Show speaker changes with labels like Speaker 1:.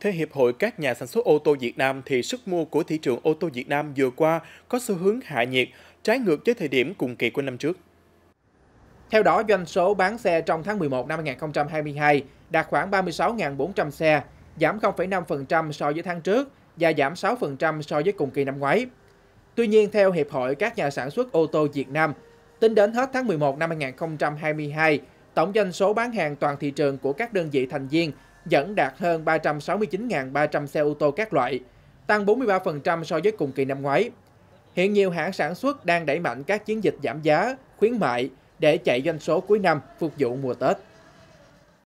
Speaker 1: Theo Hiệp hội các nhà sản xuất ô tô Việt Nam thì sức mua của thị trường ô tô Việt Nam vừa qua có xu hướng hạ nhiệt, trái ngược với thời điểm cùng kỳ của năm trước.
Speaker 2: Theo đó, doanh số bán xe trong tháng 11 năm 2022 đạt khoảng 36.400 xe, giảm 0,5% so với tháng trước và giảm 6% so với cùng kỳ năm ngoái. Tuy nhiên, theo Hiệp hội các nhà sản xuất ô tô Việt Nam, tính đến hết tháng 11 năm 2022, tổng doanh số bán hàng toàn thị trường của các đơn vị thành viên vẫn đạt hơn 369.300 xe ô tô các loại, tăng 43% so với cùng kỳ năm ngoái. Hiện nhiều hãng sản xuất đang đẩy mạnh các chiến dịch giảm giá, khuyến mại để chạy doanh số cuối năm phục vụ mùa Tết.